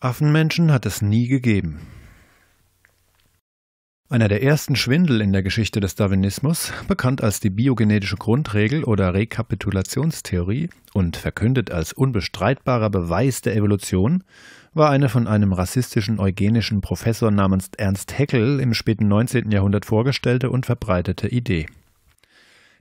Affenmenschen hat es nie gegeben. Einer der ersten Schwindel in der Geschichte des Darwinismus, bekannt als die biogenetische Grundregel oder Rekapitulationstheorie und verkündet als unbestreitbarer Beweis der Evolution, war eine von einem rassistischen eugenischen Professor namens Ernst Haeckel im späten 19. Jahrhundert vorgestellte und verbreitete Idee.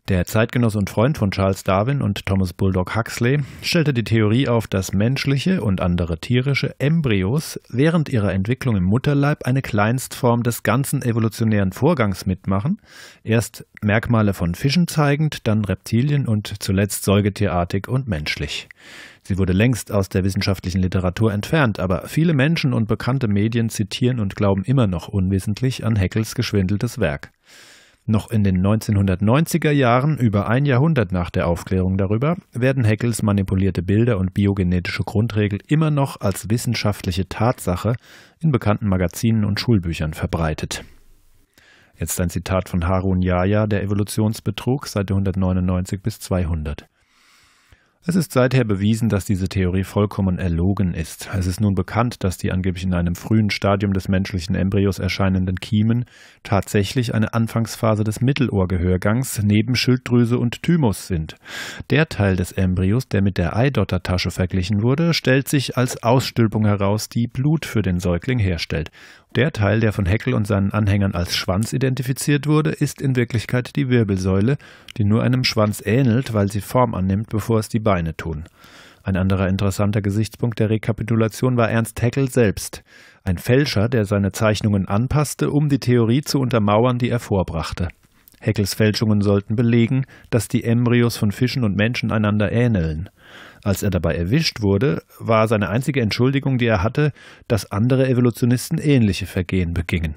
Der Zeitgenoss und Freund von Charles Darwin und Thomas Bulldog Huxley stellte die Theorie auf, dass menschliche und andere tierische Embryos während ihrer Entwicklung im Mutterleib eine Kleinstform des ganzen evolutionären Vorgangs mitmachen, erst Merkmale von Fischen zeigend, dann Reptilien und zuletzt säugetierartig und menschlich. Sie wurde längst aus der wissenschaftlichen Literatur entfernt, aber viele Menschen und bekannte Medien zitieren und glauben immer noch unwissentlich an Heckels geschwindeltes Werk. Noch in den 1990er Jahren, über ein Jahrhundert nach der Aufklärung darüber, werden Heckels manipulierte Bilder und biogenetische Grundregel immer noch als wissenschaftliche Tatsache in bekannten Magazinen und Schulbüchern verbreitet. Jetzt ein Zitat von Harun Yahya, der Evolutionsbetrug, Seite 199 bis 200. Es ist seither bewiesen, dass diese Theorie vollkommen erlogen ist. Es ist nun bekannt, dass die angeblich in einem frühen Stadium des menschlichen Embryos erscheinenden Kiemen tatsächlich eine Anfangsphase des Mittelohrgehörgangs neben Schilddrüse und Thymus sind. Der Teil des Embryos, der mit der Eidottertasche verglichen wurde, stellt sich als Ausstülpung heraus, die Blut für den Säugling herstellt. Der Teil, der von Heckel und seinen Anhängern als Schwanz identifiziert wurde, ist in Wirklichkeit die Wirbelsäule, die nur einem Schwanz ähnelt, weil sie Form annimmt, bevor es die Beine tun. Ein anderer interessanter Gesichtspunkt der Rekapitulation war Ernst Heckel selbst, ein Fälscher, der seine Zeichnungen anpasste, um die Theorie zu untermauern, die er vorbrachte. Heckels Fälschungen sollten belegen, dass die Embryos von Fischen und Menschen einander ähneln. Als er dabei erwischt wurde, war seine einzige Entschuldigung, die er hatte, dass andere Evolutionisten ähnliche Vergehen begingen.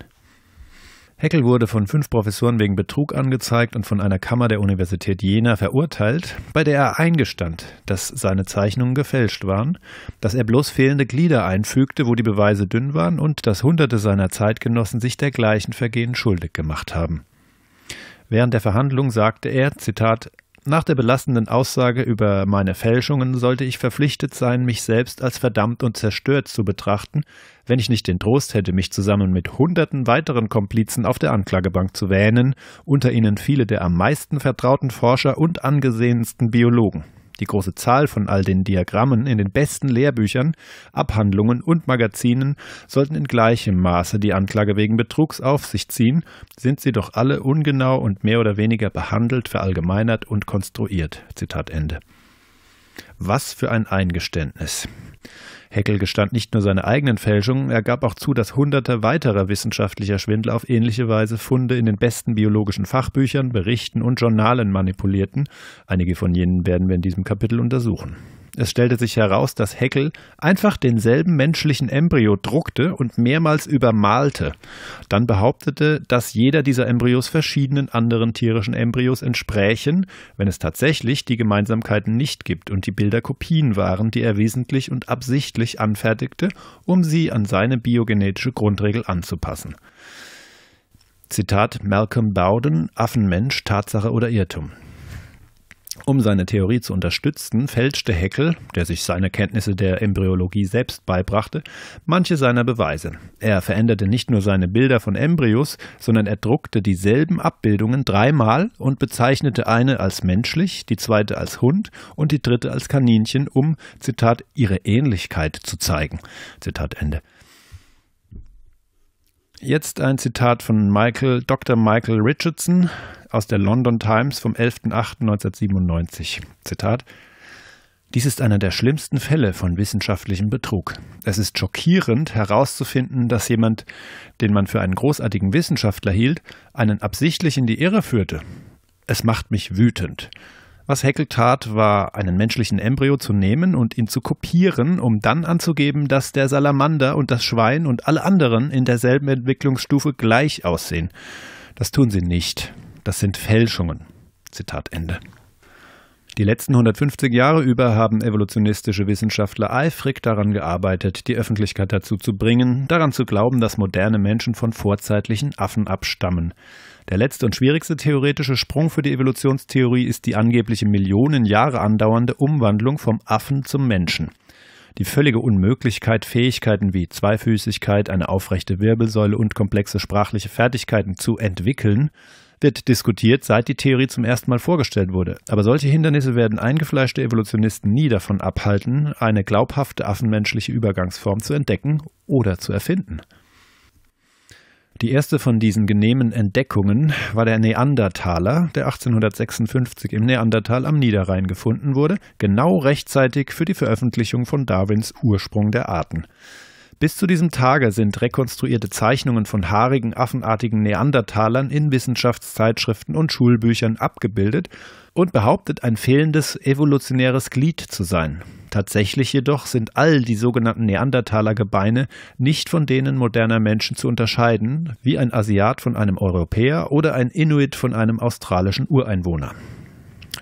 Heckel wurde von fünf Professoren wegen Betrug angezeigt und von einer Kammer der Universität Jena verurteilt, bei der er eingestand, dass seine Zeichnungen gefälscht waren, dass er bloß fehlende Glieder einfügte, wo die Beweise dünn waren und dass Hunderte seiner Zeitgenossen sich dergleichen Vergehen schuldig gemacht haben. Während der Verhandlung sagte er, Zitat, nach der belastenden Aussage über meine Fälschungen sollte ich verpflichtet sein, mich selbst als verdammt und zerstört zu betrachten, wenn ich nicht den Trost hätte, mich zusammen mit hunderten weiteren Komplizen auf der Anklagebank zu wähnen, unter ihnen viele der am meisten vertrauten Forscher und angesehensten Biologen die große Zahl von all den Diagrammen in den besten Lehrbüchern, Abhandlungen und Magazinen sollten in gleichem Maße die Anklage wegen Betrugs auf sich ziehen, sind sie doch alle ungenau und mehr oder weniger behandelt, verallgemeinert und konstruiert. Zitat Ende. Was für ein Eingeständnis. Heckel gestand nicht nur seine eigenen Fälschungen, er gab auch zu, dass hunderte weiterer wissenschaftlicher Schwindel auf ähnliche Weise Funde in den besten biologischen Fachbüchern, Berichten und Journalen manipulierten. Einige von jenen werden wir in diesem Kapitel untersuchen. Es stellte sich heraus, dass Heckel einfach denselben menschlichen Embryo druckte und mehrmals übermalte. Dann behauptete, dass jeder dieser Embryos verschiedenen anderen tierischen Embryos entsprächen, wenn es tatsächlich die Gemeinsamkeiten nicht gibt und die Bilder Kopien waren, die er wesentlich und absichtlich anfertigte, um sie an seine biogenetische Grundregel anzupassen. Zitat Malcolm Bowden, Affenmensch, Tatsache oder Irrtum. Um seine Theorie zu unterstützen, fälschte Heckel, der sich seine Kenntnisse der Embryologie selbst beibrachte, manche seiner Beweise. Er veränderte nicht nur seine Bilder von Embryos, sondern er druckte dieselben Abbildungen dreimal und bezeichnete eine als menschlich, die zweite als Hund und die dritte als Kaninchen, um, Zitat, ihre Ähnlichkeit zu zeigen. Zitat Ende. Jetzt ein Zitat von Michael, Dr. Michael Richardson aus der London Times vom 11.08.1997. Zitat. Dies ist einer der schlimmsten Fälle von wissenschaftlichem Betrug. Es ist schockierend herauszufinden, dass jemand, den man für einen großartigen Wissenschaftler hielt, einen absichtlich in die Irre führte. Es macht mich wütend. Was Haeckel tat, war, einen menschlichen Embryo zu nehmen und ihn zu kopieren, um dann anzugeben, dass der Salamander und das Schwein und alle anderen in derselben Entwicklungsstufe gleich aussehen. Das tun sie nicht. Das sind Fälschungen. Zitat Ende. Die letzten 150 Jahre über haben evolutionistische Wissenschaftler eifrig daran gearbeitet, die Öffentlichkeit dazu zu bringen, daran zu glauben, dass moderne Menschen von vorzeitlichen Affen abstammen. Der letzte und schwierigste theoretische Sprung für die Evolutionstheorie ist die angebliche Millionen Jahre andauernde Umwandlung vom Affen zum Menschen. Die völlige Unmöglichkeit, Fähigkeiten wie Zweifüßigkeit, eine aufrechte Wirbelsäule und komplexe sprachliche Fertigkeiten zu entwickeln, wird diskutiert, seit die Theorie zum ersten Mal vorgestellt wurde. Aber solche Hindernisse werden eingefleischte Evolutionisten nie davon abhalten, eine glaubhafte affenmenschliche Übergangsform zu entdecken oder zu erfinden. Die erste von diesen genehmen Entdeckungen war der Neandertaler, der 1856 im Neandertal am Niederrhein gefunden wurde, genau rechtzeitig für die Veröffentlichung von Darwins Ursprung der Arten. Bis zu diesem Tage sind rekonstruierte Zeichnungen von haarigen, affenartigen Neandertalern in Wissenschaftszeitschriften und Schulbüchern abgebildet und behauptet, ein fehlendes evolutionäres Glied zu sein. Tatsächlich jedoch sind all die sogenannten Neandertaler-Gebeine nicht von denen moderner Menschen zu unterscheiden, wie ein Asiat von einem Europäer oder ein Inuit von einem australischen Ureinwohner.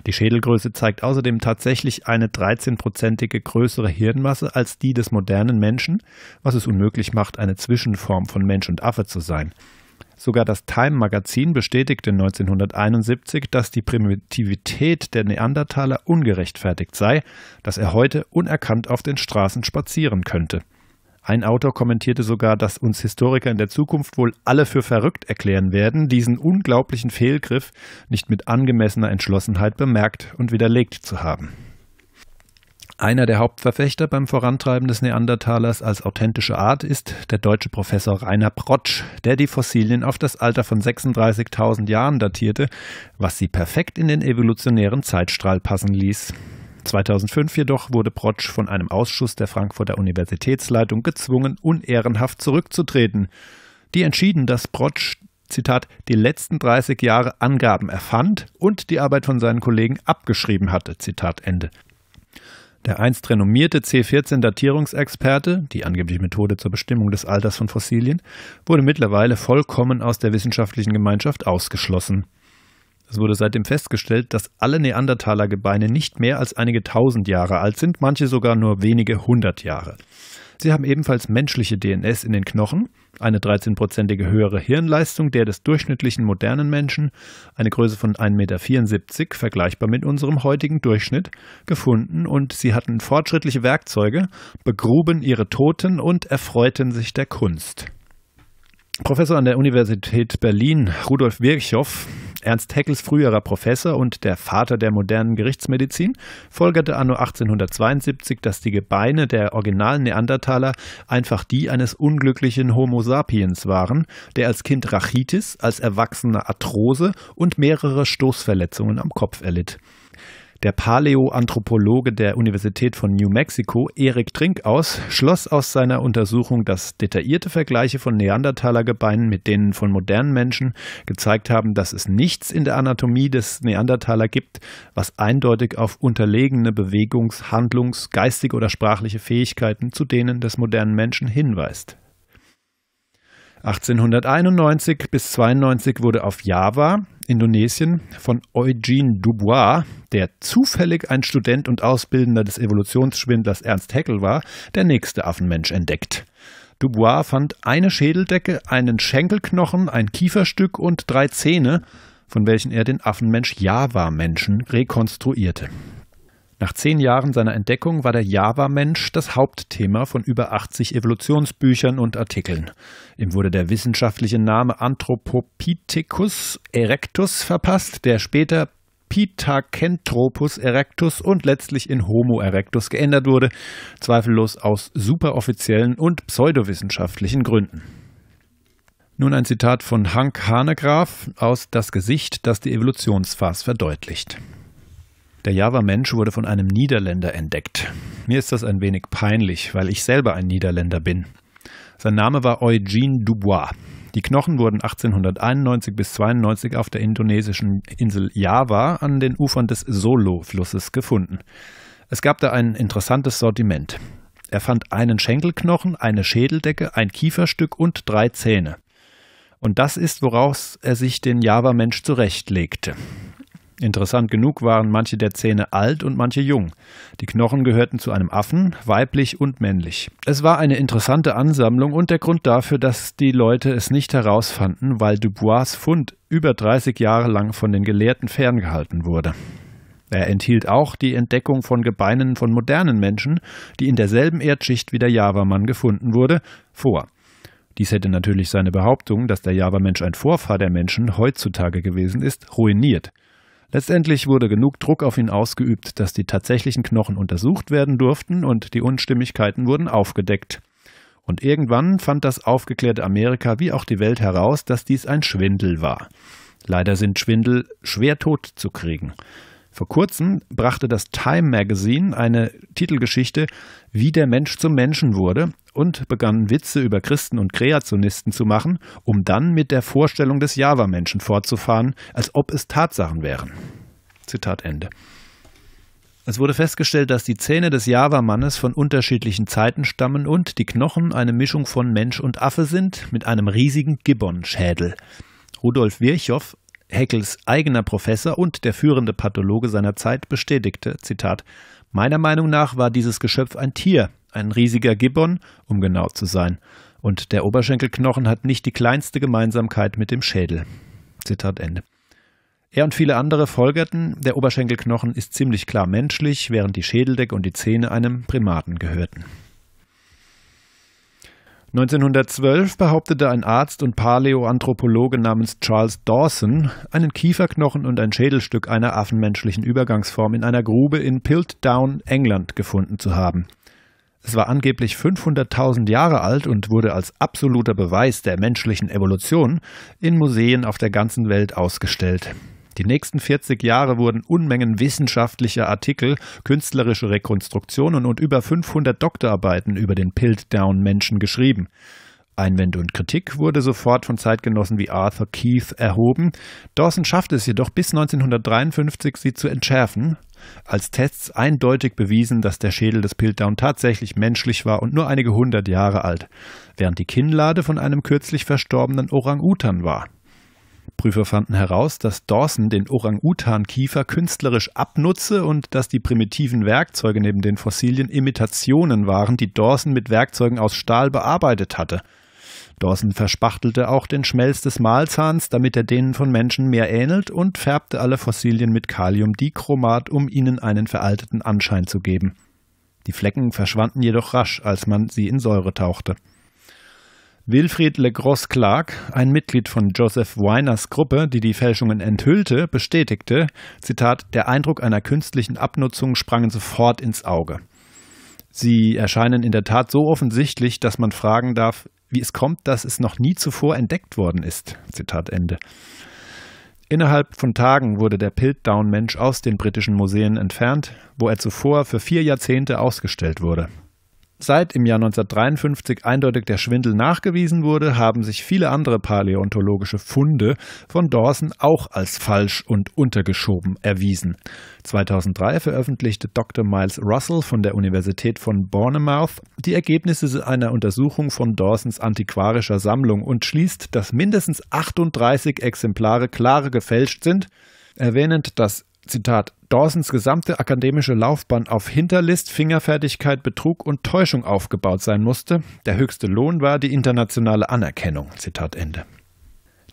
Die Schädelgröße zeigt außerdem tatsächlich eine 13-prozentige größere Hirnmasse als die des modernen Menschen, was es unmöglich macht, eine Zwischenform von Mensch und Affe zu sein. Sogar das Time Magazin bestätigte 1971, dass die Primitivität der Neandertaler ungerechtfertigt sei, dass er heute unerkannt auf den Straßen spazieren könnte. Ein Autor kommentierte sogar, dass uns Historiker in der Zukunft wohl alle für verrückt erklären werden, diesen unglaublichen Fehlgriff nicht mit angemessener Entschlossenheit bemerkt und widerlegt zu haben. Einer der Hauptverfechter beim Vorantreiben des Neandertalers als authentische Art ist der deutsche Professor Rainer Protsch, der die Fossilien auf das Alter von 36.000 Jahren datierte, was sie perfekt in den evolutionären Zeitstrahl passen ließ. 2005 jedoch wurde Protsch von einem Ausschuss der Frankfurter Universitätsleitung gezwungen, unehrenhaft zurückzutreten. Die entschieden, dass Protsch Zitat, die letzten 30 Jahre Angaben erfand und die Arbeit von seinen Kollegen abgeschrieben hatte. Zitat Ende. Der einst renommierte C14-Datierungsexperte, die angebliche Methode zur Bestimmung des Alters von Fossilien, wurde mittlerweile vollkommen aus der wissenschaftlichen Gemeinschaft ausgeschlossen. Es wurde seitdem festgestellt, dass alle Neandertalergebeine nicht mehr als einige tausend Jahre alt sind, manche sogar nur wenige hundert Jahre. Sie haben ebenfalls menschliche DNS in den Knochen, eine 13-prozentige höhere Hirnleistung der des durchschnittlichen modernen Menschen, eine Größe von 1,74 Meter, vergleichbar mit unserem heutigen Durchschnitt, gefunden und sie hatten fortschrittliche Werkzeuge, begruben ihre Toten und erfreuten sich der Kunst. Professor an der Universität Berlin, Rudolf Virchow, Ernst Haeckels früherer Professor und der Vater der modernen Gerichtsmedizin, folgerte anno 1872, dass die Gebeine der originalen Neandertaler einfach die eines unglücklichen Homo sapiens waren, der als Kind Rachitis, als Erwachsener Arthrose und mehrere Stoßverletzungen am Kopf erlitt. Der Paläoanthropologe der Universität von New Mexico, Erik Trinkaus, schloss aus seiner Untersuchung, dass detaillierte Vergleiche von Neandertalergebeinen mit denen von modernen Menschen gezeigt haben, dass es nichts in der Anatomie des Neandertaler gibt, was eindeutig auf unterlegene Bewegungs-, Handlungs-, geistige oder sprachliche Fähigkeiten zu denen des modernen Menschen hinweist. 1891 bis 92 wurde auf Java, Indonesien, von Eugene Dubois, der zufällig ein Student und Ausbildender des Evolutionsschwindlers Ernst Haeckel war, der nächste Affenmensch entdeckt. Dubois fand eine Schädeldecke, einen Schenkelknochen, ein Kieferstück und drei Zähne, von welchen er den Affenmensch Java-Menschen rekonstruierte. Nach zehn Jahren seiner Entdeckung war der Java-Mensch das Hauptthema von über 80 Evolutionsbüchern und Artikeln. Ihm wurde der wissenschaftliche Name Anthropopithecus erectus verpasst, der später Pithecanthropus erectus und letztlich in Homo erectus geändert wurde, zweifellos aus superoffiziellen und pseudowissenschaftlichen Gründen. Nun ein Zitat von Hank Hanegraaff aus Das Gesicht, das die Evolutionsphase verdeutlicht. Der Java-Mensch wurde von einem Niederländer entdeckt. Mir ist das ein wenig peinlich, weil ich selber ein Niederländer bin. Sein Name war Eugene Dubois. Die Knochen wurden 1891 bis 92 auf der indonesischen Insel Java an den Ufern des Solo-Flusses gefunden. Es gab da ein interessantes Sortiment. Er fand einen Schenkelknochen, eine Schädeldecke, ein Kieferstück und drei Zähne. Und das ist, woraus er sich den Java-Mensch zurechtlegte. Interessant genug waren manche der Zähne alt und manche jung. Die Knochen gehörten zu einem Affen, weiblich und männlich. Es war eine interessante Ansammlung und der Grund dafür, dass die Leute es nicht herausfanden, weil Dubois Fund über 30 Jahre lang von den Gelehrten ferngehalten wurde. Er enthielt auch die Entdeckung von Gebeinen von modernen Menschen, die in derselben Erdschicht wie der Javamann gefunden wurde, vor. Dies hätte natürlich seine Behauptung, dass der Javamensch ein Vorfahr der Menschen heutzutage gewesen ist, ruiniert. Letztendlich wurde genug Druck auf ihn ausgeübt, dass die tatsächlichen Knochen untersucht werden durften und die Unstimmigkeiten wurden aufgedeckt. Und irgendwann fand das aufgeklärte Amerika wie auch die Welt heraus, dass dies ein Schwindel war. Leider sind Schwindel schwer tot zu kriegen. Vor kurzem brachte das Time Magazine eine Titelgeschichte Wie der Mensch zum Menschen wurde und begann Witze über Christen und Kreationisten zu machen, um dann mit der Vorstellung des Java-Menschen fortzufahren, als ob es Tatsachen wären. Zitat Ende. Es wurde festgestellt, dass die Zähne des Java-Mannes von unterschiedlichen Zeiten stammen und die Knochen eine Mischung von Mensch und Affe sind mit einem riesigen Gibbon-Schädel. Rudolf Virchow, Heckels eigener Professor und der führende Pathologe seiner Zeit bestätigte, Zitat, Meiner Meinung nach war dieses Geschöpf ein Tier, ein riesiger Gibbon, um genau zu sein, und der Oberschenkelknochen hat nicht die kleinste Gemeinsamkeit mit dem Schädel. Zitat Ende. Er und viele andere folgerten, der Oberschenkelknochen ist ziemlich klar menschlich, während die Schädeldecke und die Zähne einem Primaten gehörten. 1912 behauptete ein Arzt und Paläoanthropologe namens Charles Dawson, einen Kieferknochen und ein Schädelstück einer affenmenschlichen Übergangsform in einer Grube in Piltdown, England, gefunden zu haben. Es war angeblich 500.000 Jahre alt und wurde als absoluter Beweis der menschlichen Evolution in Museen auf der ganzen Welt ausgestellt. Die nächsten 40 Jahre wurden Unmengen wissenschaftlicher Artikel, künstlerische Rekonstruktionen und über 500 Doktorarbeiten über den Piltdown-Menschen geschrieben. Einwände und Kritik wurde sofort von Zeitgenossen wie Arthur Keith erhoben. Dawson schaffte es jedoch bis 1953, sie zu entschärfen. Als Tests eindeutig bewiesen, dass der Schädel des Piltdown tatsächlich menschlich war und nur einige hundert Jahre alt, während die Kinnlade von einem kürzlich verstorbenen Orang-Utan war. Prüfer fanden heraus, dass Dawson den Orang-Utan-Kiefer künstlerisch abnutze und dass die primitiven Werkzeuge neben den Fossilien Imitationen waren, die Dawson mit Werkzeugen aus Stahl bearbeitet hatte. Dawson verspachtelte auch den Schmelz des Mahlzahns, damit er denen von Menschen mehr ähnelt, und färbte alle Fossilien mit Kaliumdichromat, um ihnen einen veralteten Anschein zu geben. Die Flecken verschwanden jedoch rasch, als man sie in Säure tauchte. Wilfried Legros Clark, ein Mitglied von Joseph Weiners Gruppe, die die Fälschungen enthüllte, bestätigte, Zitat, der Eindruck einer künstlichen Abnutzung sprangen sofort ins Auge. Sie erscheinen in der Tat so offensichtlich, dass man fragen darf, wie es kommt, dass es noch nie zuvor entdeckt worden ist. Zitat Ende. Innerhalb von Tagen wurde der Piltdown-Mensch aus den britischen Museen entfernt, wo er zuvor für vier Jahrzehnte ausgestellt wurde. Seit im Jahr 1953 eindeutig der Schwindel nachgewiesen wurde, haben sich viele andere paläontologische Funde von Dawson auch als falsch und untergeschoben erwiesen. 2003 veröffentlichte Dr. Miles Russell von der Universität von Bournemouth die Ergebnisse einer Untersuchung von Dawsons antiquarischer Sammlung und schließt, dass mindestens 38 Exemplare klare gefälscht sind, erwähnend, dass Zitat, Dawsons gesamte akademische Laufbahn auf Hinterlist, Fingerfertigkeit, Betrug und Täuschung aufgebaut sein musste. Der höchste Lohn war die internationale Anerkennung. Zitat Ende.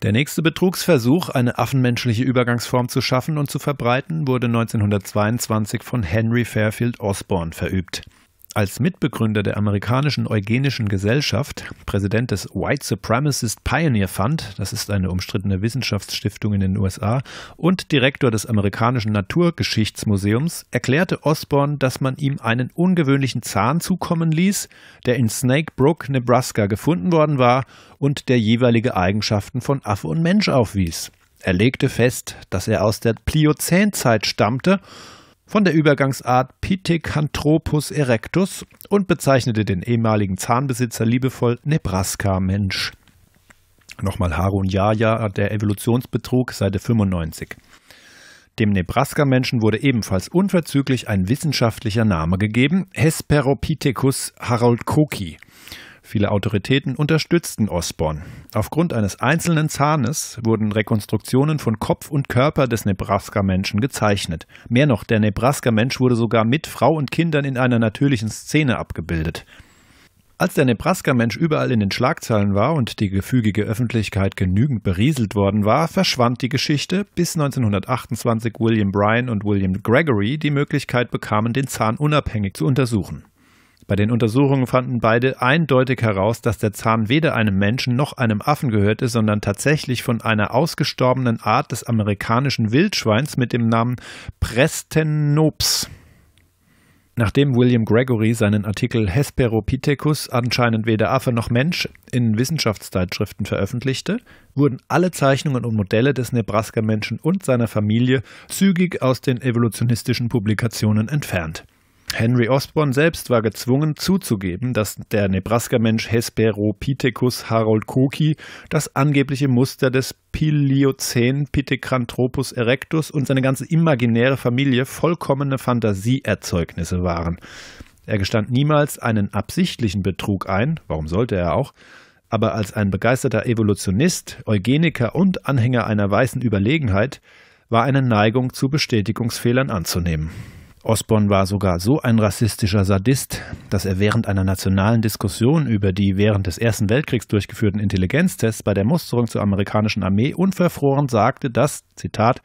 Der nächste Betrugsversuch, eine affenmenschliche Übergangsform zu schaffen und zu verbreiten, wurde 1922 von Henry Fairfield Osborne verübt als Mitbegründer der amerikanischen Eugenischen Gesellschaft, Präsident des White Supremacist Pioneer Fund, das ist eine umstrittene Wissenschaftsstiftung in den USA, und Direktor des amerikanischen Naturgeschichtsmuseums, erklärte Osborne, dass man ihm einen ungewöhnlichen Zahn zukommen ließ, der in Snake Brook, Nebraska gefunden worden war und der jeweilige Eigenschaften von Affe und Mensch aufwies. Er legte fest, dass er aus der Pliozänzeit stammte von der Übergangsart Pithecanthropus erectus und bezeichnete den ehemaligen Zahnbesitzer liebevoll Nebraska-Mensch. Nochmal Harun Yahya, der Evolutionsbetrug, Seite 95. Dem Nebraska-Menschen wurde ebenfalls unverzüglich ein wissenschaftlicher Name gegeben, Hesperopithecus Harold Koki. Viele Autoritäten unterstützten Osborn. Aufgrund eines einzelnen Zahnes wurden Rekonstruktionen von Kopf und Körper des Nebraska-Menschen gezeichnet. Mehr noch, der Nebraska-Mensch wurde sogar mit Frau und Kindern in einer natürlichen Szene abgebildet. Als der Nebraska-Mensch überall in den Schlagzeilen war und die gefügige Öffentlichkeit genügend berieselt worden war, verschwand die Geschichte, bis 1928 William Bryan und William Gregory die Möglichkeit bekamen, den Zahn unabhängig zu untersuchen. Bei den Untersuchungen fanden beide eindeutig heraus, dass der Zahn weder einem Menschen noch einem Affen gehörte, sondern tatsächlich von einer ausgestorbenen Art des amerikanischen Wildschweins mit dem Namen Prestenops. Nachdem William Gregory seinen Artikel Hesperopithecus anscheinend weder Affe noch Mensch in Wissenschaftszeitschriften veröffentlichte, wurden alle Zeichnungen und Modelle des Nebraska-Menschen und seiner Familie zügig aus den evolutionistischen Publikationen entfernt. Henry Osborne selbst war gezwungen zuzugeben, dass der Nebraska-Mensch Hesperopithecus Harold Koki das angebliche Muster des Piliozän Pithecanthropus erectus und seine ganze imaginäre Familie vollkommene Fantasieerzeugnisse waren. Er gestand niemals einen absichtlichen Betrug ein, warum sollte er auch, aber als ein begeisterter Evolutionist, Eugeniker und Anhänger einer weißen Überlegenheit war eine Neigung zu Bestätigungsfehlern anzunehmen. Osborne war sogar so ein rassistischer Sadist, dass er während einer nationalen Diskussion über die während des Ersten Weltkriegs durchgeführten Intelligenztests bei der Musterung zur amerikanischen Armee unverfroren sagte, dass, Zitat,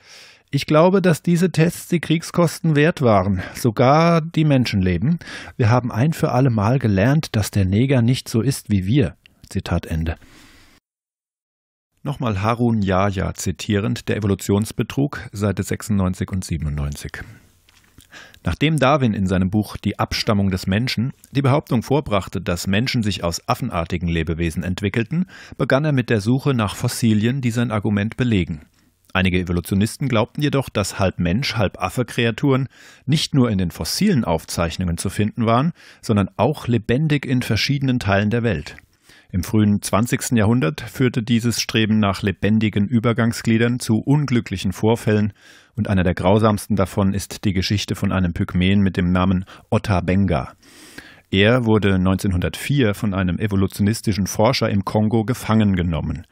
ich glaube, dass diese Tests die Kriegskosten wert waren, sogar die Menschenleben. Wir haben ein für alle Mal gelernt, dass der Neger nicht so ist wie wir. Zitat Ende. Nochmal Harun Yahya zitierend, der Evolutionsbetrug, Seite 96 und 97. Nachdem Darwin in seinem Buch Die Abstammung des Menschen die Behauptung vorbrachte, dass Menschen sich aus affenartigen Lebewesen entwickelten, begann er mit der Suche nach Fossilien, die sein Argument belegen. Einige Evolutionisten glaubten jedoch, dass halb Mensch, halb Affe Kreaturen nicht nur in den fossilen Aufzeichnungen zu finden waren, sondern auch lebendig in verschiedenen Teilen der Welt. Im frühen 20. Jahrhundert führte dieses Streben nach lebendigen Übergangsgliedern zu unglücklichen Vorfällen und einer der grausamsten davon ist die Geschichte von einem Pygmäen mit dem Namen Otta Benga. Er wurde 1904 von einem evolutionistischen Forscher im Kongo gefangen genommen.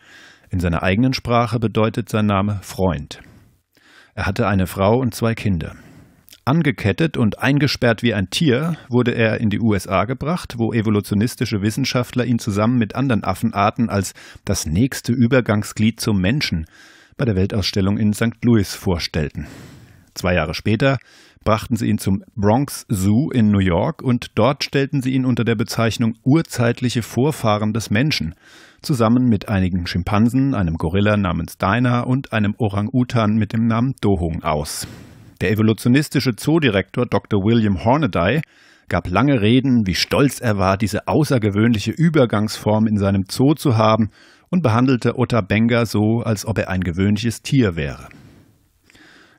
In seiner eigenen Sprache bedeutet sein Name Freund. Er hatte eine Frau und zwei Kinder. Angekettet und eingesperrt wie ein Tier wurde er in die USA gebracht, wo evolutionistische Wissenschaftler ihn zusammen mit anderen Affenarten als das nächste Übergangsglied zum Menschen bei der Weltausstellung in St. Louis vorstellten. Zwei Jahre später brachten sie ihn zum Bronx Zoo in New York und dort stellten sie ihn unter der Bezeichnung urzeitliche Vorfahren des Menschen, zusammen mit einigen Schimpansen, einem Gorilla namens Dinah und einem Orang-Utan mit dem Namen Dohung aus. Der evolutionistische Zoodirektor Dr. William Hornaday gab lange Reden, wie stolz er war, diese außergewöhnliche Übergangsform in seinem Zoo zu haben und behandelte Otabenga so, als ob er ein gewöhnliches Tier wäre.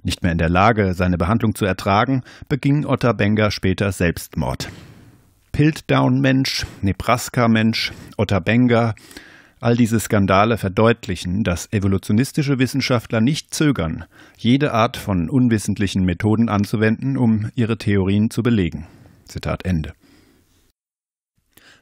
Nicht mehr in der Lage, seine Behandlung zu ertragen, beging Otabenga später Selbstmord. Piltdown-Mensch, Nebraska-Mensch, Otabenga, All diese Skandale verdeutlichen, dass evolutionistische Wissenschaftler nicht zögern, jede Art von unwissentlichen Methoden anzuwenden, um ihre Theorien zu belegen. Zitat Ende.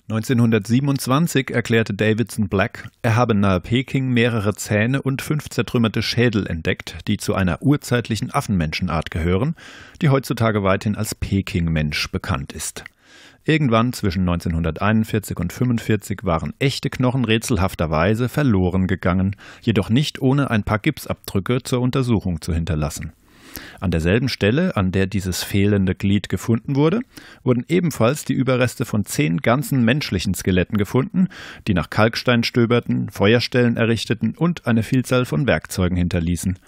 1927 erklärte Davidson Black, er habe nahe Peking mehrere Zähne und fünf zertrümmerte Schädel entdeckt, die zu einer urzeitlichen Affenmenschenart gehören, die heutzutage weithin als Peking-Mensch bekannt ist. Irgendwann zwischen 1941 und 1945 waren echte Knochen rätselhafterweise verloren gegangen, jedoch nicht ohne ein paar Gipsabdrücke zur Untersuchung zu hinterlassen. An derselben Stelle, an der dieses fehlende Glied gefunden wurde, wurden ebenfalls die Überreste von zehn ganzen menschlichen Skeletten gefunden, die nach Kalkstein stöberten, Feuerstellen errichteten und eine Vielzahl von Werkzeugen hinterließen.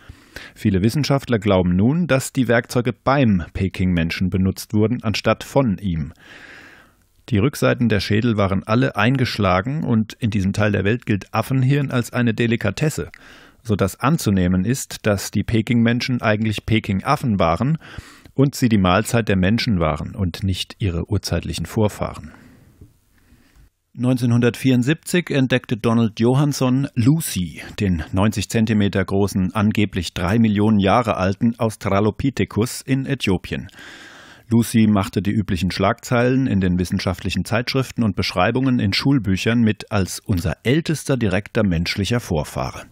Viele Wissenschaftler glauben nun, dass die Werkzeuge beim Peking-Menschen benutzt wurden, anstatt von ihm. Die Rückseiten der Schädel waren alle eingeschlagen und in diesem Teil der Welt gilt Affenhirn als eine Delikatesse, sodass anzunehmen ist, dass die Peking-Menschen eigentlich Peking-Affen waren und sie die Mahlzeit der Menschen waren und nicht ihre urzeitlichen Vorfahren. 1974 entdeckte Donald Johansson Lucy, den 90 cm großen, angeblich drei Millionen Jahre alten Australopithecus in Äthiopien. Lucy machte die üblichen Schlagzeilen in den wissenschaftlichen Zeitschriften und Beschreibungen in Schulbüchern mit als unser ältester direkter menschlicher Vorfahre.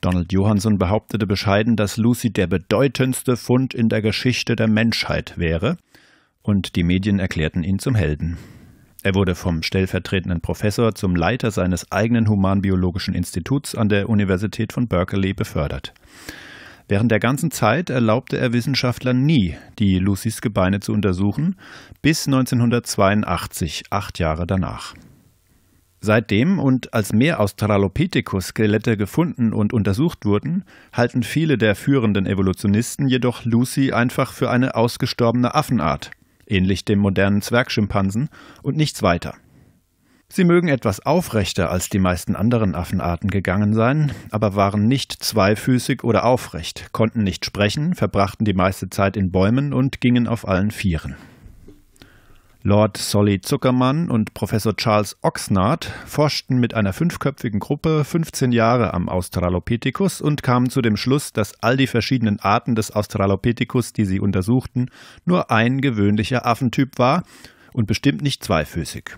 Donald Johansson behauptete bescheiden, dass Lucy der bedeutendste Fund in der Geschichte der Menschheit wäre, und die Medien erklärten ihn zum Helden. Er wurde vom stellvertretenden Professor zum Leiter seines eigenen humanbiologischen Instituts an der Universität von Berkeley befördert. Während der ganzen Zeit erlaubte er Wissenschaftlern nie, die Lucys Gebeine zu untersuchen, bis 1982, acht Jahre danach. Seitdem und als mehr Australopithecus-Skelette gefunden und untersucht wurden, halten viele der führenden Evolutionisten jedoch Lucy einfach für eine ausgestorbene Affenart, ähnlich dem modernen Zwergschimpansen, und nichts weiter. Sie mögen etwas aufrechter als die meisten anderen Affenarten gegangen sein, aber waren nicht zweifüßig oder aufrecht, konnten nicht sprechen, verbrachten die meiste Zeit in Bäumen und gingen auf allen Vieren. Lord Solly Zuckermann und Professor Charles Oxnard forschten mit einer fünfköpfigen Gruppe 15 Jahre am Australopithecus und kamen zu dem Schluss, dass all die verschiedenen Arten des Australopithecus, die sie untersuchten, nur ein gewöhnlicher Affentyp war und bestimmt nicht zweifüßig.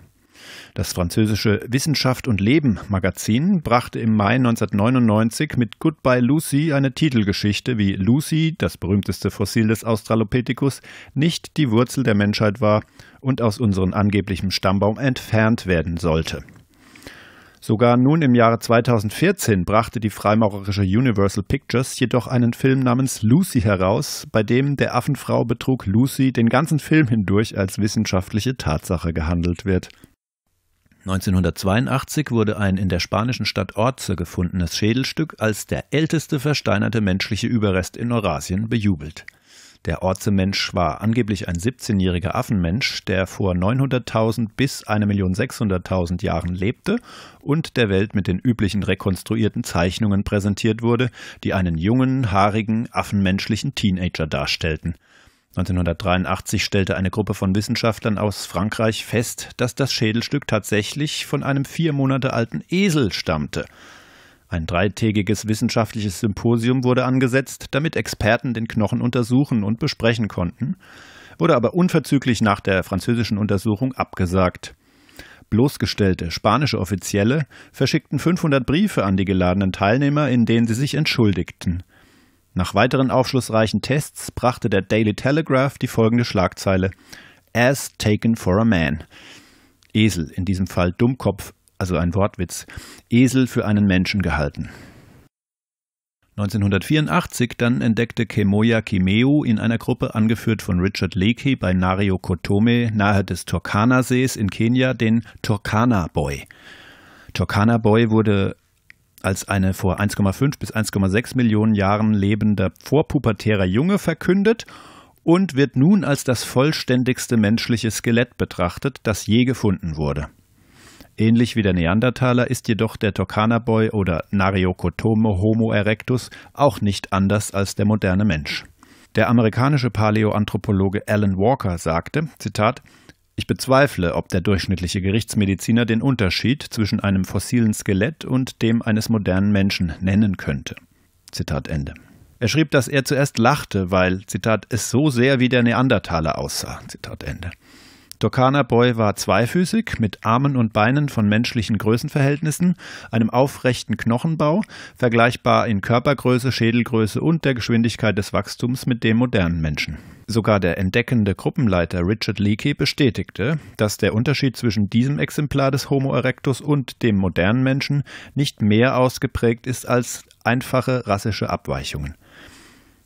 Das französische Wissenschaft und Leben Magazin brachte im Mai 1999 mit Goodbye Lucy eine Titelgeschichte, wie Lucy, das berühmteste Fossil des Australopithecus, nicht die Wurzel der Menschheit war und aus unserem angeblichen Stammbaum entfernt werden sollte. Sogar nun im Jahre 2014 brachte die freimaurerische Universal Pictures jedoch einen Film namens Lucy heraus, bei dem der Affenfrau Betrug Lucy den ganzen Film hindurch als wissenschaftliche Tatsache gehandelt wird. 1982 wurde ein in der spanischen Stadt Orze gefundenes Schädelstück als der älteste versteinerte menschliche Überrest in Eurasien bejubelt. Der Orze-Mensch war angeblich ein 17-jähriger Affenmensch, der vor 900.000 bis 1.600.000 Jahren lebte und der Welt mit den üblichen rekonstruierten Zeichnungen präsentiert wurde, die einen jungen, haarigen, affenmenschlichen Teenager darstellten – 1983 stellte eine Gruppe von Wissenschaftlern aus Frankreich fest, dass das Schädelstück tatsächlich von einem vier Monate alten Esel stammte. Ein dreitägiges wissenschaftliches Symposium wurde angesetzt, damit Experten den Knochen untersuchen und besprechen konnten, wurde aber unverzüglich nach der französischen Untersuchung abgesagt. Bloßgestellte spanische Offizielle verschickten 500 Briefe an die geladenen Teilnehmer, in denen sie sich entschuldigten. Nach weiteren aufschlussreichen Tests brachte der Daily Telegraph die folgende Schlagzeile: As taken for a man. Esel, in diesem Fall Dummkopf, also ein Wortwitz. Esel für einen Menschen gehalten. 1984 dann entdeckte Kemoya Kimeu in einer Gruppe angeführt von Richard Leakey bei Nario Kotome nahe des Turkana-Sees in Kenia den Turkana Boy. Turkana Boy wurde als eine vor 1,5 bis 1,6 Millionen Jahren lebender vorpubertärer Junge verkündet und wird nun als das vollständigste menschliche Skelett betrachtet, das je gefunden wurde. Ähnlich wie der Neandertaler ist jedoch der Turkana-Boy oder Nariokotomo Homo erectus auch nicht anders als der moderne Mensch. Der amerikanische Paläoanthropologe Alan Walker sagte, Zitat, ich bezweifle, ob der durchschnittliche Gerichtsmediziner den Unterschied zwischen einem fossilen Skelett und dem eines modernen Menschen nennen könnte. Zitat Ende. Er schrieb, dass er zuerst lachte, weil, Zitat, es so sehr wie der Neandertaler aussah. Zitat Ende. Turkana Boy war zweifüßig, mit Armen und Beinen von menschlichen Größenverhältnissen, einem aufrechten Knochenbau, vergleichbar in Körpergröße, Schädelgröße und der Geschwindigkeit des Wachstums mit dem modernen Menschen. Sogar der entdeckende Gruppenleiter Richard Leakey bestätigte, dass der Unterschied zwischen diesem Exemplar des Homo erectus und dem modernen Menschen nicht mehr ausgeprägt ist als einfache rassische Abweichungen.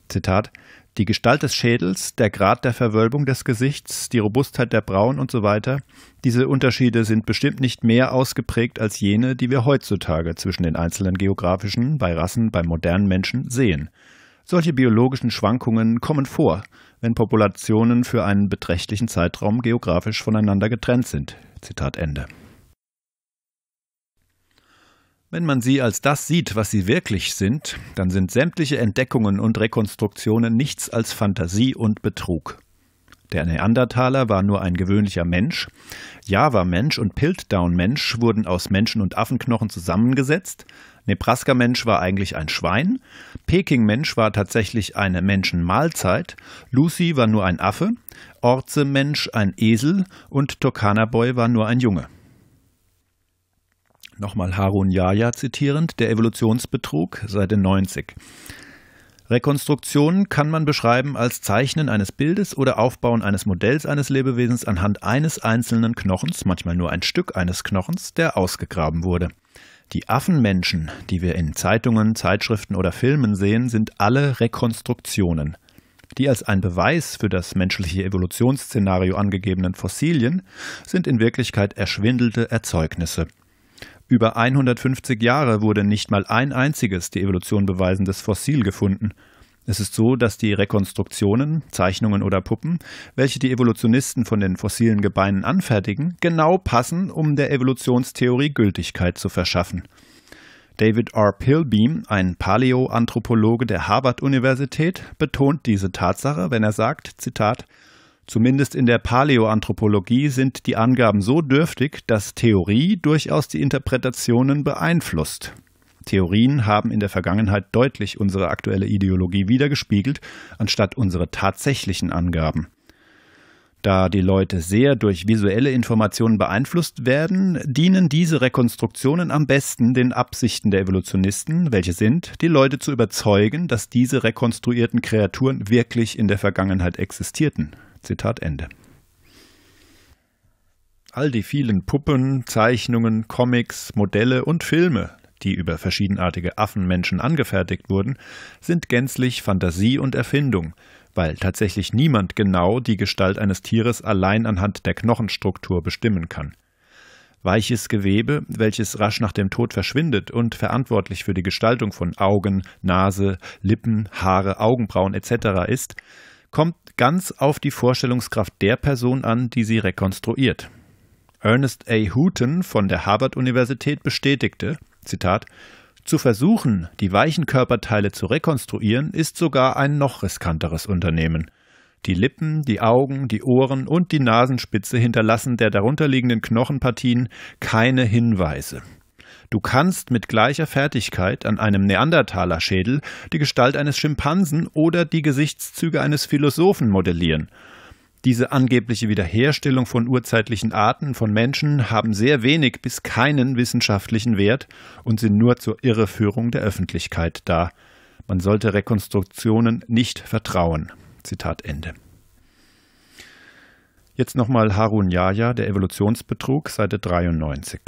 Zitat Die Gestalt des Schädels, der Grad der Verwölbung des Gesichts, die Robustheit der Brauen und so weiter, diese Unterschiede sind bestimmt nicht mehr ausgeprägt als jene, die wir heutzutage zwischen den einzelnen geografischen, bei Rassen, bei modernen Menschen sehen. Solche biologischen Schwankungen kommen vor, wenn Populationen für einen beträchtlichen Zeitraum geografisch voneinander getrennt sind. Zitat Ende. Wenn man sie als das sieht, was sie wirklich sind, dann sind sämtliche Entdeckungen und Rekonstruktionen nichts als Fantasie und Betrug. Der Neandertaler war nur ein gewöhnlicher Mensch. Java-Mensch und Piltdown-Mensch wurden aus Menschen- und Affenknochen zusammengesetzt, Nebraska-Mensch war eigentlich ein Schwein, Peking-Mensch war tatsächlich eine Menschenmahlzeit, Lucy war nur ein Affe, Orze-Mensch ein Esel und Turkana-Boy war nur ein Junge. Nochmal Harun Yahya zitierend, der Evolutionsbetrug, Seite 90. Rekonstruktion kann man beschreiben als Zeichnen eines Bildes oder Aufbauen eines Modells eines Lebewesens anhand eines einzelnen Knochens, manchmal nur ein Stück eines Knochens, der ausgegraben wurde. Die Affenmenschen, die wir in Zeitungen, Zeitschriften oder Filmen sehen, sind alle Rekonstruktionen. Die als ein Beweis für das menschliche Evolutionsszenario angegebenen Fossilien sind in Wirklichkeit erschwindelte Erzeugnisse. Über 150 Jahre wurde nicht mal ein einziges die Evolution beweisendes Fossil gefunden, es ist so, dass die Rekonstruktionen, Zeichnungen oder Puppen, welche die Evolutionisten von den fossilen Gebeinen anfertigen, genau passen, um der Evolutionstheorie Gültigkeit zu verschaffen. David R. Pilbeam, ein Paläoanthropologe der Harvard-Universität, betont diese Tatsache, wenn er sagt, Zitat, Zumindest in der Paläoanthropologie sind die Angaben so dürftig, dass Theorie durchaus die Interpretationen beeinflusst. Theorien haben in der Vergangenheit deutlich unsere aktuelle Ideologie wiedergespiegelt, anstatt unsere tatsächlichen Angaben. Da die Leute sehr durch visuelle Informationen beeinflusst werden, dienen diese Rekonstruktionen am besten den Absichten der Evolutionisten, welche sind, die Leute zu überzeugen, dass diese rekonstruierten Kreaturen wirklich in der Vergangenheit existierten. Zitat Ende. All die vielen Puppen, Zeichnungen, Comics, Modelle und Filme, die über verschiedenartige Affenmenschen angefertigt wurden, sind gänzlich Fantasie und Erfindung, weil tatsächlich niemand genau die Gestalt eines Tieres allein anhand der Knochenstruktur bestimmen kann. Weiches Gewebe, welches rasch nach dem Tod verschwindet und verantwortlich für die Gestaltung von Augen, Nase, Lippen, Haare, Augenbrauen etc. ist, kommt ganz auf die Vorstellungskraft der Person an, die sie rekonstruiert. Ernest A. Houghton von der Harvard-Universität bestätigte, Zitat, zu versuchen, die weichen Körperteile zu rekonstruieren, ist sogar ein noch riskanteres Unternehmen. Die Lippen, die Augen, die Ohren und die Nasenspitze hinterlassen der darunterliegenden Knochenpartien keine Hinweise. Du kannst mit gleicher Fertigkeit an einem Neandertalerschädel die Gestalt eines Schimpansen oder die Gesichtszüge eines Philosophen modellieren. Diese angebliche Wiederherstellung von urzeitlichen Arten von Menschen haben sehr wenig bis keinen wissenschaftlichen Wert und sind nur zur Irreführung der Öffentlichkeit da. Man sollte Rekonstruktionen nicht vertrauen. Zitat Ende. Jetzt nochmal Harun Yahya, der Evolutionsbetrug, Seite 93.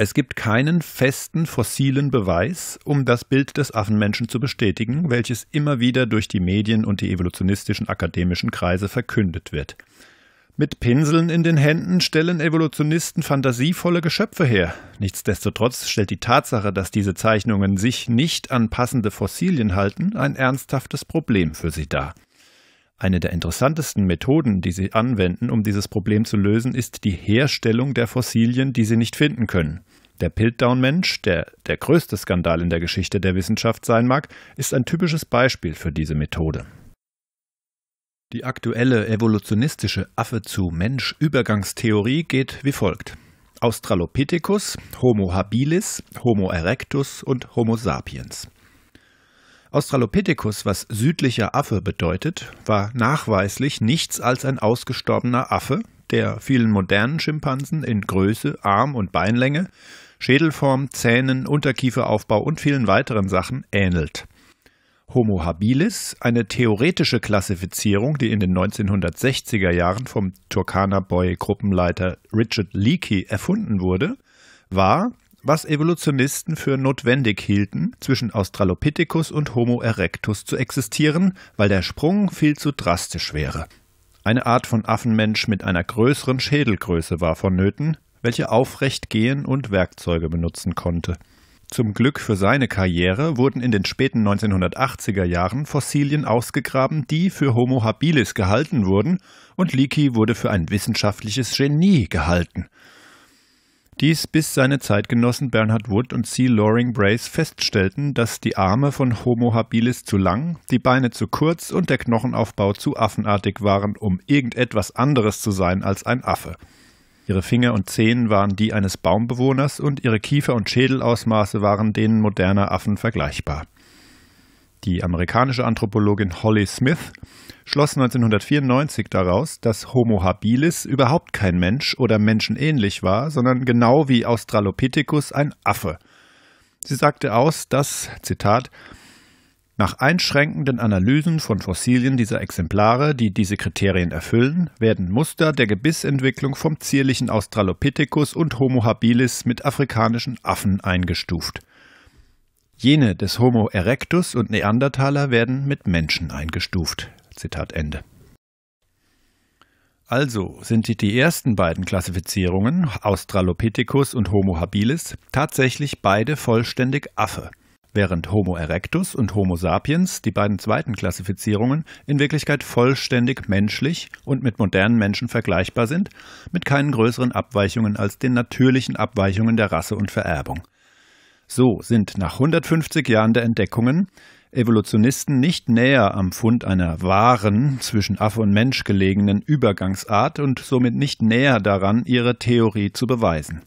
Es gibt keinen festen fossilen Beweis, um das Bild des Affenmenschen zu bestätigen, welches immer wieder durch die Medien und die evolutionistischen akademischen Kreise verkündet wird. Mit Pinseln in den Händen stellen Evolutionisten fantasievolle Geschöpfe her. Nichtsdestotrotz stellt die Tatsache, dass diese Zeichnungen sich nicht an passende Fossilien halten, ein ernsthaftes Problem für sie dar. Eine der interessantesten Methoden, die sie anwenden, um dieses Problem zu lösen, ist die Herstellung der Fossilien, die sie nicht finden können. Der Piltdown-Mensch, der der größte Skandal in der Geschichte der Wissenschaft sein mag, ist ein typisches Beispiel für diese Methode. Die aktuelle evolutionistische Affe-zu-Mensch-Übergangstheorie geht wie folgt. Australopithecus, Homo habilis, Homo erectus und Homo sapiens. Australopithecus, was südlicher Affe bedeutet, war nachweislich nichts als ein ausgestorbener Affe, der vielen modernen Schimpansen in Größe, Arm- und Beinlänge, Schädelform, Zähnen, Unterkieferaufbau und vielen weiteren Sachen ähnelt. Homo habilis, eine theoretische Klassifizierung, die in den 1960er Jahren vom Turkana Boy Gruppenleiter Richard Leakey erfunden wurde, war, was Evolutionisten für notwendig hielten, zwischen Australopithecus und Homo erectus zu existieren, weil der Sprung viel zu drastisch wäre. Eine Art von Affenmensch mit einer größeren Schädelgröße war vonnöten, welche aufrecht gehen und Werkzeuge benutzen konnte. Zum Glück für seine Karriere wurden in den späten 1980er Jahren Fossilien ausgegraben, die für Homo habilis gehalten wurden, und Leakey wurde für ein wissenschaftliches Genie gehalten dies bis seine Zeitgenossen Bernhard Wood und C. Loring Brace feststellten, dass die Arme von Homo habilis zu lang, die Beine zu kurz und der Knochenaufbau zu affenartig waren, um irgendetwas anderes zu sein als ein Affe. Ihre Finger und Zehen waren die eines Baumbewohners und ihre Kiefer- und Schädelausmaße waren denen moderner Affen vergleichbar. Die amerikanische Anthropologin Holly Smith schloss 1994 daraus, dass Homo habilis überhaupt kein Mensch oder menschenähnlich war, sondern genau wie Australopithecus ein Affe. Sie sagte aus, dass, Zitat, nach einschränkenden Analysen von Fossilien dieser Exemplare, die diese Kriterien erfüllen, werden Muster der Gebissentwicklung vom zierlichen Australopithecus und Homo habilis mit afrikanischen Affen eingestuft. Jene des Homo erectus und Neandertaler werden mit Menschen eingestuft. Zitat Ende. Also sind die ersten beiden Klassifizierungen, Australopithecus und Homo habilis, tatsächlich beide vollständig Affe, während Homo erectus und Homo sapiens, die beiden zweiten Klassifizierungen, in Wirklichkeit vollständig menschlich und mit modernen Menschen vergleichbar sind, mit keinen größeren Abweichungen als den natürlichen Abweichungen der Rasse und Vererbung. So sind nach 150 Jahren der Entdeckungen Evolutionisten nicht näher am Fund einer wahren, zwischen Affe und Mensch gelegenen Übergangsart und somit nicht näher daran, ihre Theorie zu beweisen.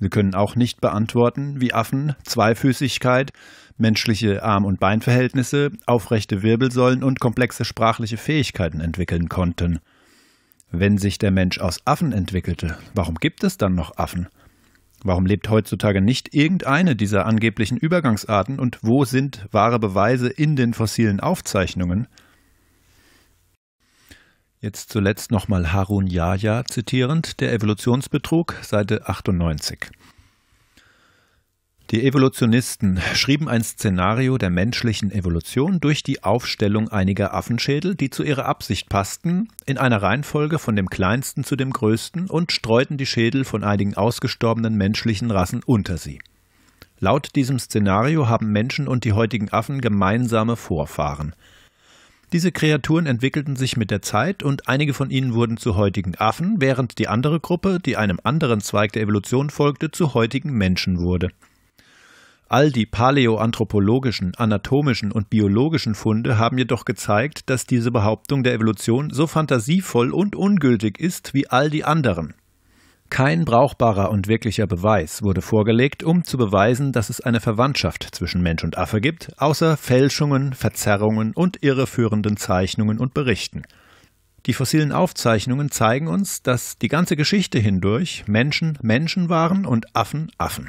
Sie können auch nicht beantworten, wie Affen Zweifüßigkeit, menschliche Arm- und Beinverhältnisse, aufrechte Wirbelsäulen und komplexe sprachliche Fähigkeiten entwickeln konnten. Wenn sich der Mensch aus Affen entwickelte, warum gibt es dann noch Affen? Warum lebt heutzutage nicht irgendeine dieser angeblichen Übergangsarten und wo sind wahre Beweise in den fossilen Aufzeichnungen? Jetzt zuletzt nochmal Harun Yahya zitierend, der Evolutionsbetrug, Seite 98. Die Evolutionisten schrieben ein Szenario der menschlichen Evolution durch die Aufstellung einiger Affenschädel, die zu ihrer Absicht passten, in einer Reihenfolge von dem kleinsten zu dem größten und streuten die Schädel von einigen ausgestorbenen menschlichen Rassen unter sie. Laut diesem Szenario haben Menschen und die heutigen Affen gemeinsame Vorfahren. Diese Kreaturen entwickelten sich mit der Zeit und einige von ihnen wurden zu heutigen Affen, während die andere Gruppe, die einem anderen Zweig der Evolution folgte, zu heutigen Menschen wurde. All die paläoanthropologischen, anatomischen und biologischen Funde haben jedoch gezeigt, dass diese Behauptung der Evolution so fantasievoll und ungültig ist wie all die anderen. Kein brauchbarer und wirklicher Beweis wurde vorgelegt, um zu beweisen, dass es eine Verwandtschaft zwischen Mensch und Affe gibt, außer Fälschungen, Verzerrungen und irreführenden Zeichnungen und Berichten. Die fossilen Aufzeichnungen zeigen uns, dass die ganze Geschichte hindurch Menschen Menschen waren und Affen Affen.